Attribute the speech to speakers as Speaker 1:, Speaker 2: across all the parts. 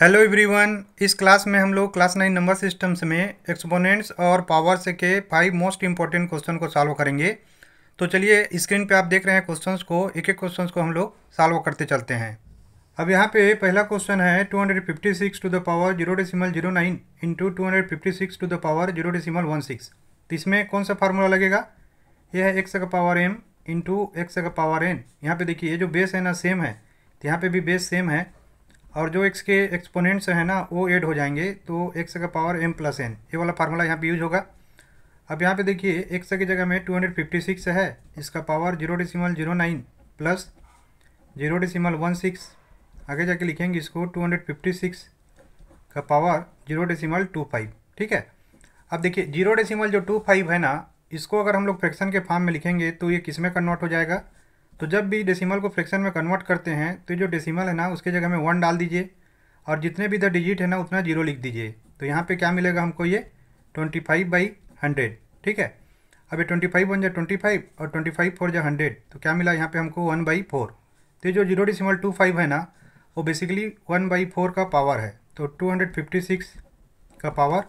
Speaker 1: hello everyone इस class में हम लोग क्लास नाइन नंबर सिस्टम्स में एक्सपोनेंट्स और पावर्स के फाइव मोस्ट इंपॉर्टेंट क्वेश्चन को सॉल्व करेंगे तो चलिए स्क्रीन पे आप देख रहे हैं क्वेश्चंस को एक एक क्वेश्चंस को हम लोग सॉल्व करते चलते हैं अब यहाँ पे पहला क्वेश्चन है 256 to the power zero decimal zero nine into two to the power zero decimal one six तो इसमें कौन सा फार्मूला लगेगा यह है एक्स का पावर एम इंटू एक्स का पावर एन यहाँ पे देखिए ये जो बेस है ना सेम है तो यहाँ पे भी बेस सेम है और जो एक्स के एक्सपोनेंट्स हैं ना वो एड हो जाएंगे तो एक्स का पावर एम प्लस एन ये वाला फार्मूला यहाँ पे यूज होगा अब यहाँ पे देखिए एक्स की जगह में 256 है इसका power zero decimal zero nine plus zero decimal one six आगे जाके लिखेंगे इसको 256 का power zero decimal two five ठीक है अब देखिए जीरो डिसिमल जो टू फाइव है ना इसको अगर हम लोग फ्रैक्शन के फार्म में लिखेंगे तो ये किस में कन्वर्ट हो जाएगा तो जब भी डेसिमल को फ्रैक्शन में कन्वर्ट करते हैं तो जो डेसिमल है ना उसके जगह में वन डाल दीजिए और जितने भी इधर डिजिट है ना उतना जीरो लिख दीजिए तो यहाँ पे क्या मिलेगा हमको ये ट्वेंटी फाइव बाई हंड्रेड ठीक है अब ये ट्वेंटी फाइव वन जाए ट्वेंटी फाइव और ट्वेंटी फाइव फोर जाए हंड्रेड तो क्या मिला यहाँ पे हमको वन बाई फोर तो ये जो जीरो डिसिमल टू फाइव है ना वो बेसिकली वन बाई फोर का पावर है तो टू हंड्रेड फिफ्टी सिक्स का पावर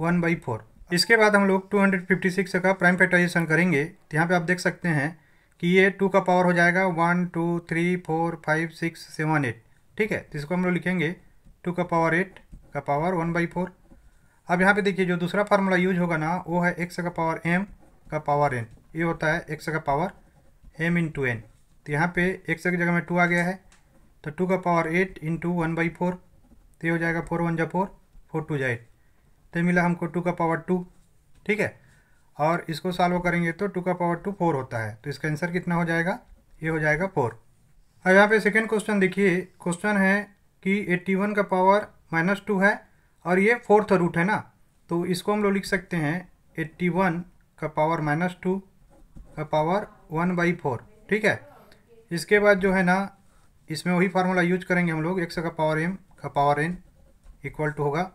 Speaker 1: वन बाई फोर इसके बाद हम लोग टू हंड्रेड फिफ्टी सिक्स का प्राइम फैक्टराइजेशन करेंगे तो यहाँ पर आप देख सकते हैं कि ये टू का पावर हो जाएगा one two three four five six seven eight ठीक है तो इसको हम लोग लिखेंगे टू का पावर एट का पावर वन बाई फोर अब यहाँ पे देखिए जो दूसरा फार्मूला यूज होगा ना वो है एक्स का पावर एम का पावर एन ये होता है एक्स का power m into n तो यहाँ पे एक्स की जगह में टू आ गया है तो टू का power eight into one by four तो ये हो जाएगा फोर वन जा फोर फोर टू जा एट तो मिला हमको टू का पावर टू ठीक है और इसको सॉल्व करेंगे तो टू का पावर टू फोर होता है तो इसका आंसर कितना हो जाएगा ये हो जाएगा फोर अब यहाँ पे सेकेंड क्वेश्चन देखिए क्वेश्चन है कि एट्टी वन का पावर माइनस टू है और ये फोर्थ रूट है ना तो इसको हम लोग लिख सकते हैं एट्टी वन का पावर माइनस टू का पावर वन बाई फोर ठीक है इसके बाद जो है ना इसमें वही फार्मूला यूज करेंगे हम लोग एक्स का पावर एम का पावर एन इक्वल टू होगा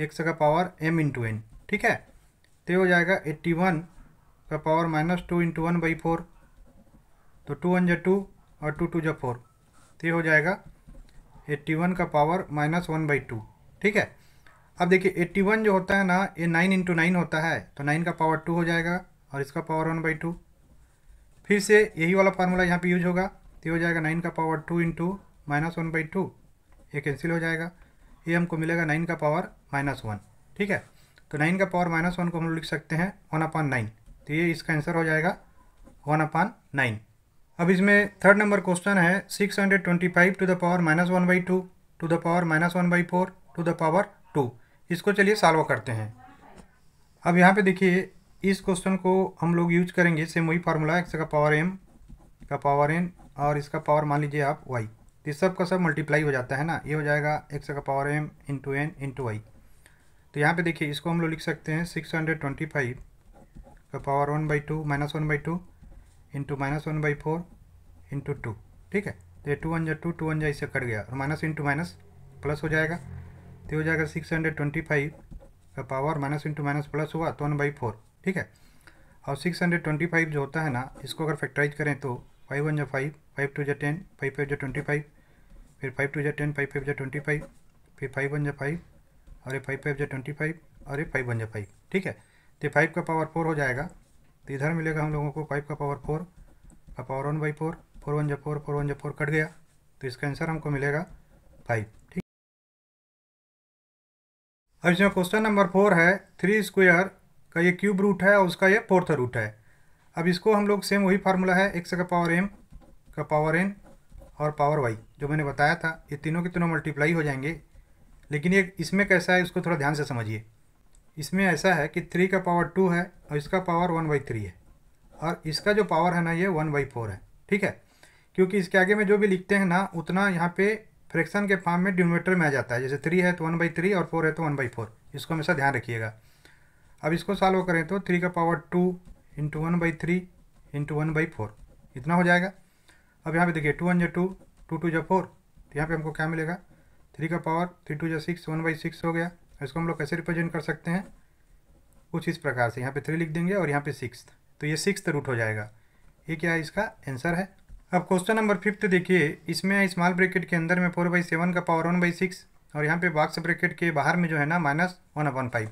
Speaker 1: एक्स का पावर एम इंटू एन ठीक है तो हो जाएगा एट्टी वन का power minus two into one by four तो टू वन जै टू और टू टू जै फोर तो हो जाएगा एट्टी वन का power minus one by two ठीक है अब देखिए एट्टी वन जो होता है ना ये नाइन इंटू नाइन होता है तो नाइन का पावर टू हो जाएगा और इसका पावर वन बाई टू फिर से यही वाला फार्मूला यहाँ पे यूज होगा तो हो जाएगा नाइन का power two into minus one by two ये कैंसिल हो जाएगा ये हमको मिलेगा नाइन का पावर माइनस वन ठीक है तो नाइन का पावर माइनस वन को हम लोग लिख सकते हैं वन अपान नाइन तो ये इसका आंसर हो जाएगा वन अपान नाइन अब इसमें थर्ड नंबर क्वेश्चन है six hundred twenty five to the power minus one by two to the power minus one by four to the power two इसको चलिए सॉल्व करते हैं अब यहाँ पे देखिए इस क्वेश्चन को हम लोग यूज करेंगे सेम वही फार्मूला एक्स का पावर एम का पावर एन और इसका पावर मान लीजिए आप वाई तो सब का सब मल्टीप्लाई हो जाता है ना ये हो जाएगा एक्स का power m into n into y तो यहाँ पे देखिए इसको हम लोग लिख सकते हैं सिक्स हंड्रेड ट्वेंटी फाइव का power one by two minus one by two into minus one by four into two ठीक है तो ये टू वन जा टू टू वन जा इससे कट गया और माइनस इंटू माइनस प्लस हो जाएगा तो हो जाएगा सिक्स हंड्रेड ट्वेंटी फाइव का power minus into minus plus हुआ तो वन बाई फोर ठीक है और सिक्स हंड्रेड ट्वेंटी फाइव जो होता है ना इसको अगर फैक्टराइज करें तो फाइव वन जा फाइव फाइव टू जा टेन फाइव फाइव जा ट्वेंटी फाइव फिर फाइव टू जा टेन फाइव फाइव जा ट्वेंटी फाइव फिर फाइव वन जा फाइव और ये फाइव फाइव जो ट्वेंटी फाइव और ये फाइव वन जो फाइव ठीक है तो फाइव का पावर फोर हो जाएगा तो इधर मिलेगा हम लोगों को फाइव का पावर फोर का power one by four four one जो फोर फोर वन जो फोर कट गया तो इसका आंसर हमको मिलेगा फाइव ठीक अब इसमें क्वेश्चन नंबर फोर है थ्री स्क्वेयर का ये क्यूब रूट है और उसका ये फोर्थ रूट है अब इसको हम लोग सेम वही फार्मूला है एक्स का पावर एम का पावर एन और पावर वाई जो मैंने बताया था ये तीनों के तीनों मल्टीप्लाई हो जाएंगे लेकिन ये इसमें कैसा है इसको थोड़ा ध्यान से समझिए इसमें ऐसा है कि थ्री का पावर टू है और इसका पावर वन बाई थ्री है और इसका जो पावर है ना ये वन बाई फोर है ठीक है क्योंकि इसके आगे में जो भी लिखते हैं ना उतना यहाँ पे फ्रैक्शन के फॉर्म में डिनोमेटर में आ जाता है जैसे थ्री है तो वन बाई थ्री और फोर है तो वन बाई फोर इसको हमेशा ध्यान रखिएगा अब इसको सॉल्व करें तो थ्री का power two into one by three into one by four इतना हो जाएगा अब यहाँ पे देखिए टू वन जो टू टू टू जो फोर तो यहाँ पर हमको क्या मिलेगा थ्री का पावर थ्री टू जो सिक्स वन बाई सिक्स हो गया इसको हम लोग कैसे रिप्रेजेंट कर सकते हैं कुछ इस प्रकार से यहाँ पे थ्री लिख देंगे और यहाँ पे सिक्स तो ये सिक्स रूट हो जाएगा ये क्या है इसका आंसर है अब क्वेश्चन नंबर फिफ्थ देखिए इसमें स्मॉल ब्रैकेट के अंदर में फोर बाई सेवन का पावर वन बाई सिक्स और यहाँ पे बाक्स ब्रैकेट के बाहर में जो है ना माइनस वन अपन फाइव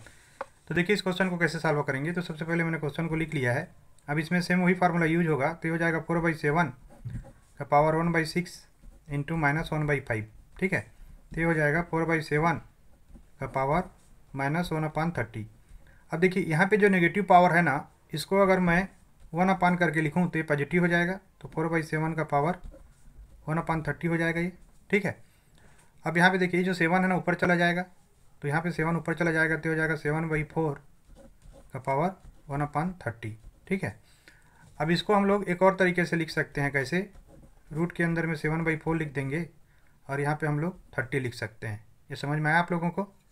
Speaker 1: तो देखिए इस क्वेश्चन को कैसे सॉल्व करेंगे तो सबसे पहले मैंने क्वेश्चन को लिख लिया है अब इसमें सेम वही फार्मूला यूज होगा तो ये हो जाएगा फोर बाई सेवन का power one by six into minus one by five ठीक है तो हो जाएगा फोर बाई सेवन का power minus one upon thirty अब देखिए यहाँ पे जो नेगेटिव पावर है ना इसको अगर मैं वन अपान करके लिखूँ तो ये पॉजिटिव हो जाएगा तो फोर बाई सेवन का पावर वन अपान थर्टी हो जाएगा ये ठीक है अब यहाँ पे देखिए जो सेवन है ना ऊपर चला जाएगा तो यहाँ पे सेवन ऊपर चला जाएगा तो हो जाएगा सेवन बाई फोर का पावर वन अपान थर्टी ठीक है अब इसको हम लोग एक और तरीके से लिख सकते हैं कैसे रूट के अंदर में सेवन बाई फोर लिख देंगे और यहाँ पे हम लोग थर्टी लिख सकते हैं ये समझ में आया आप लोगों को